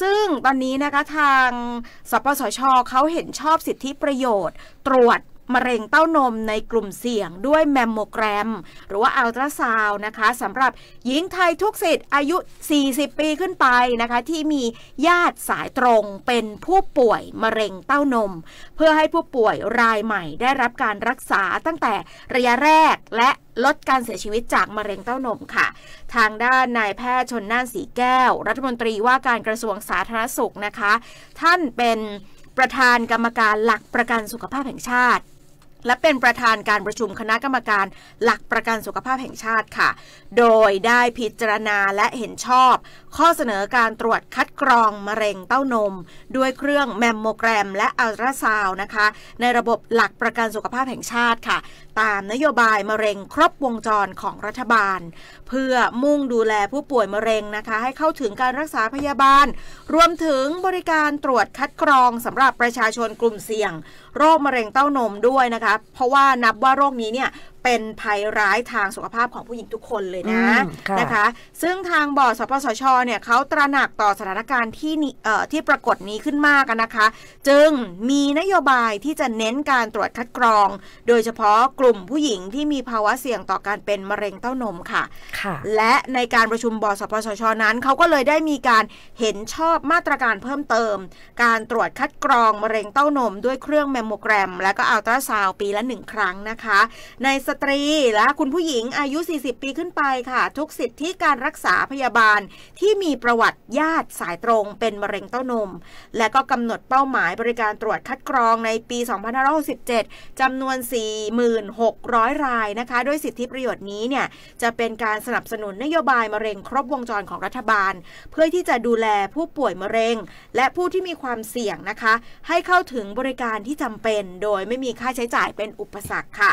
ซึ่งตอนนี้นะคะทาง สปสช เขาเห็นชอบสิทธิประโยชน์ตรวจมะเร็งเต้านมในกลุ่มเสี่ยง ด้วยแมมโมแกรม หรือว่าอัลตราซาวนะคะสำหรับหญิงไทยทุกสิทธิ์อายุ 40 ปีขึ้นไปนะคะที่มีญาติสายตรงเป็นผู้ป่วยมะเร็งเต้านม เพื่อให้ผู้ป่วยรายใหม่ได้รับการรักษาตั้งแต่ระยะแรกและลดการเสียชีวิตจากมะเร็งเต้านมค่ะ ทางด้านนายแพทย์ชนน่านสีแก้ว รัฐมนตรีว่าการกระทรวงสาธารณสุขนะคะ ท่านเป็นประธานกรรมการหลักประกันสุขภาพแห่งชาติและเป็นประธานการประชุมคณะกรรมการ หลักประกันสุขภาพแห่งชาติค่ะ โดยได้พิจารณาและเห็นชอบข้อเสนอการตรวจคัดกรองมะเร็งเต้านม ด้วยเครื่องแมมโมแกรม และอัลตราซาวนะคะ ในระบบหลักประกันสุขภาพแห่งชาติค่ะ ตามนโยบายมะเร็งครบวงจรของรัฐบาล เพื่อมุ่งดูแลผู้ป่วยมะเร็งนะคะ ให้เข้าถึงการรักษาพยาบาล รวมถึงบริการตรวจคัดกรองสำหรับประชาชนกลุ่มเสี่ยง โรคมะเร็งเต้านมด้วยนะคะ เพราะว่านับว่าโรคนี้เนี่ยเป็นภัยร้ายทางสุขภาพของผู้หญิงทุกคนเลยนะนะคะ ซึ่งทางบอร์ดสปสช เนี่ยเขาตระหนักต่อสถานการณ์ที่่ที่ปรากฏนี้ขึ้นมากนะคะ จึงมีนโยบายที่จะเน้นการตรวจคัดกรอง โดยเฉพาะกลุ่มผู้หญิงที่มีภาวะเสี่ยงต่อการเป็นมะเร็งเต้านมค่ะค่ะและในการประชุมบอร์ดสปสช นั้นเขาก็เลยได้มีการเห็นชอบมาตรการเพิ่มเติม การตรวจคัดกรองมะเร็งเต้านมด้วยเครื่องแมมโมแกรมและก็อัลตราซาวปีละหนึ่งครั้งนะคะ ในสตรีและคุณผู้หญิงอายุ 40 ปีขึ้นไปค่ะ ทุกสิทธิการรักษาพยาบาลที่มีประวัติญาติสายตรงเป็นมะเร็งเต้านม และก็กำหนดเป้าหมายบริการตรวจคัดกรองในปี 2567 จำนวน 4,600 รายนะคะด้วยสิทธิประโยชน์นี้เนี่ย จะเป็นการสนับสนุนนโยบายมะเร็ง ครบวงจรของรัฐบาล เพื่อที่จะดูแลผู้ป่วยมะเร็ง และผู้ที่มีความเสี่ยงนะคะให้เข้าถึงบริการที่จำเป็น โดยไม่มีค่าใช้จ่ายเป็นอุปสรรคค่ะ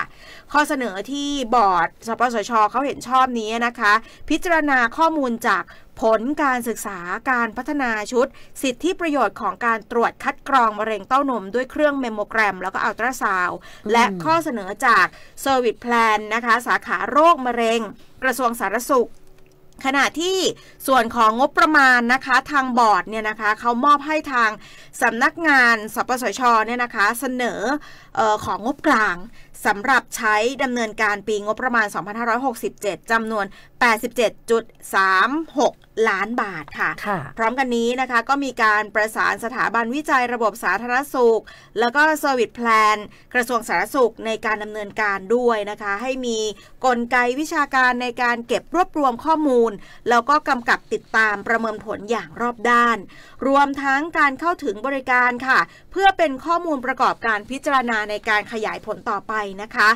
ข้อเสนออที่บอร์ดสปสชเขาเห็นชอบนี้นะคะ พิจารณาข้อมูลจากผลการศึกษาการพัฒนาชุด สิทธิประโยชน์ของการตรวจคัดกรองมะเร็งเต้านม ด้วยเครื่องเมมโมแกรม แล้วก็อัลตราซาวและข้อเสนอจาก Service Plan นะคะ สาขาโรคมะเร็ง กระทรวงสาธารณสุขขณะที่ส่วนของงบประมาณนะคะ ทางบอร์ดเนี่ยนะคะเขามอบให้ทางสำนักงานสปสชเนี่ยนะคะ เสนออของงบกลางสำหรับใช้ดำเนินการปีงบประมาณ 2567 จำนวน 87.36ล้านบาทค่ะ พร้อมกันนี้นะคะ ก็มีการประสานสถาบันวิจัยระบบสาธารณสุข แล้วก็เซอร์วิสแพลนกระทรวงสาธารณสุขในการดำเนินการด้วยนะคะให้มีกลไกวิชาการในการเก็บรวบรวมข้อมูล แล้วก็กำกับติดตามประเมินผลอย่างรอบด้าน รวมทั้งการเข้าถึงบริการค่ะ เพื่อเป็นข้อมูลประกอบการพิจารณาในการขยายผลต่อไปนะคะ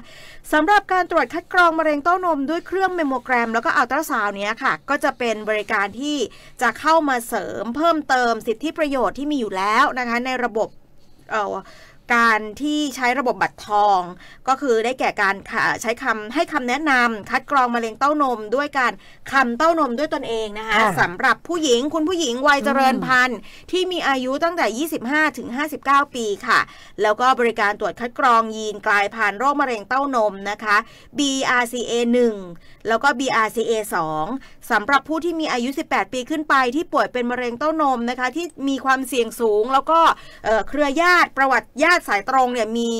สำหรับการตรวจคัดกรองมะเร็งเต้านมด้วยเครื่องเมโมแกรมแล้วก็อัลตราซาวน์เนี้ยค่ะก็จะเป็นบริการการที่จะเข้ามาเสริมเพิ่มเติมสิทธิประโยชน์ที่มีอยู่แล้วนะคะ ในระบบการที่ใช้ระบบบัตรทองก็คือได้แก่การใช้คำให้คำแนะนำคัดกรองมะเร็งเต้านมด้วยการคาเต้านมด้วยตนเองนะคะะสำหรับผู้หญิงคุณผู้หญิงวัยเจริญพันธุ์ ที่มีอายุตั้งแต่ 25 ถึง 59 ปีค่ะ แล้วก็บริการตรวจคัดกรองยีนกลายพันธุ์โรคมะเร็งเต้านมนะคะ BRCA 1แล้วก็ BRCA 2สำหรับผู้ที่มีอายุ 18 ปีขึ้นไปที่ป่วยเป็น มะเร็งเต้านมนะคะ ที่มีความเสี่ยงสูงแล้วก็เครือญาติประวัติญาติสายตรงเนี่ยมี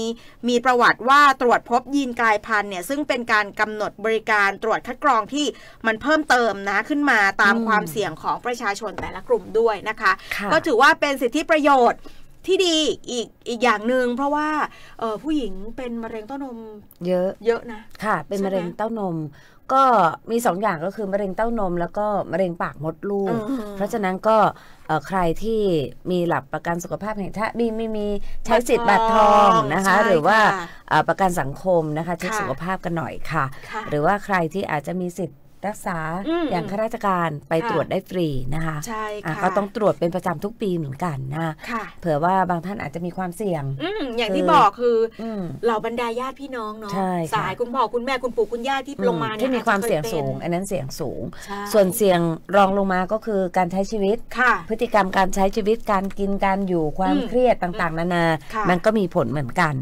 มีประวัติว่าตรวจพบยีนกลายพันธุ์เนี่ยซึ่งเป็นการกำหนดบริการตรวจคัดกรองที่มันเพิ่มเติมนะขึ้นมาตามความเสี่ยงของประชาชนแต่ละกลุ่มด้วยนะคะก็ถือว่าเป็นสิทธิประโยชน์ที่ดีอีกอีกอย่างหนึ่งเพราะว่าผู้หญิงเป็นมะเร็งเต้านมเยอะเยอะนะค่ะเป็นมะเร็งเต้านมก็มีสองอย่างก็คือมะเร็งเต้านม แล้วก็มะเร็งปากมดลูก เพราะฉะนั้นก็ใครที่มีหลักประกันสุขภาพแห่งชาติมีไม่มีใช้สิทธิ์บัตรทองนะคะหรือว่าประกันสังคมนะคะเช็คสุขภาพกันหน่อยค่ะ หรือว่าใครที่อาจจะมีสิทธิ์รักษาออย่างข้าราชการไปตรวจได้ฟรี นะคะใช่ค่ะก็ต้องตรวจเป็นประจำทุกปีเหมือนกันนะค่ะเผื่อว่าบางท่านอาจจะมีความเสี่ยงออย่างที่บอกคือเหล่าบรรดาญาติพี่น้องเนาะสายคุณพ่อคุณแม่คุณปู่คุณย่าที่ลงมาที่มีความเสี่ยงสูงอันนั้นเสี่ยงสูง ส่วนเสี่ยงรองลงมาก็คือการใช้ชีวิตพฤติกรรมการใช้ชีวิตการกินการอยู่ความเครียดต่าง ๆนานามันก็มีผลเหมือนกัน